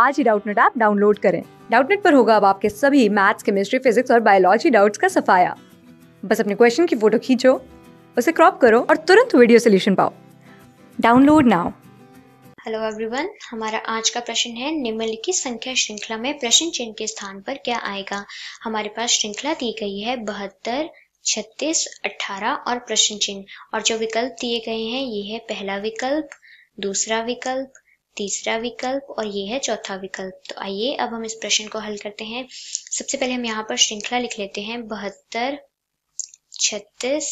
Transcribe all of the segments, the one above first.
आज ही Doubtnut app download करें डाउटनेट पर होगा अब आपके सभी मैथ्स केमिस्ट्री फिजिक्स और बायोलॉजी डाउट्स का सफाया बस अपने क्वेश्चन की फोटो खींचो उसे क्रॉप करो और तुरंत वीडियो सोल्यूशन पाओ डाउनलोड नाउ हेलो एवरीवन हमारा आज का प्रश्न है निम्नलिखित संख्या श्रृंखला में प्रश्न चिन्ह के स्थान पर क्या आएगा हमारे पास श्रृंखला दी गई है बहत्तर छत्तीस अठारह और प्रश्न चिन्ह और जो विकल्प दिए गए हैं ये है पहला विकल्प दूसरा विकल्प तीसरा विकल्प और ये है चौथा विकल्प तो आइए अब हम इस प्रश्न को हल करते हैं सबसे पहले हम यहाँ पर श्रृंखला लिख लेते हैं बहत्तर छत्तीस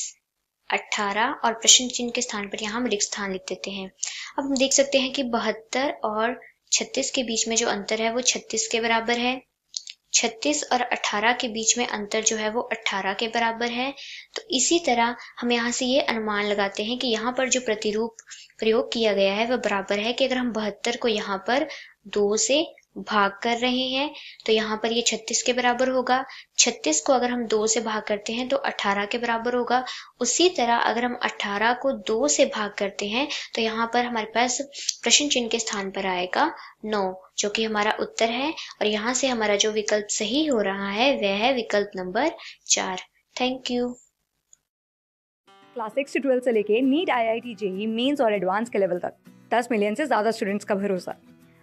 अठारह और प्रश्न चिन्ह के स्थान पर यहाँ हम रिक्त स्थान लिख देते हैं अब हम देख सकते हैं कि बहत्तर और छत्तीस के बीच में जो अंतर है वो छत्तीस के बराबर है छत्तीस और अठारह के बीच में अंतर जो है वो अठारह के बराबर है तो इसी तरह हम यहाँ से ये अनुमान लगाते हैं कि यहाँ पर जो प्रतिरूप प्रयोग किया गया है वह बराबर है कि अगर हम बहत्तर को यहाँ पर दो से भाग कर रहे हैं तो यहाँ पर ये 36 के बराबर होगा 36 को अगर हम 2 से भाग करते हैं तो 18 के बराबर होगा उसी तरह अगर हम 18 को 2 से भाग करते हैं तो यहाँ पर हमारे पास प्रश्न चिन्ह के स्थान पर आएगा 9 जो कि हमारा उत्तर है और यहाँ से हमारा जो विकल्प सही हो रहा है वह है विकल्प नंबर चार थैंक यू क्लास सिक्स से ट्वेल्थ से लेके NEET I I T JEE mains और एडवांस के लेवल तक दस मिलियन से ज्यादा स्टूडेंट्स का भरोसा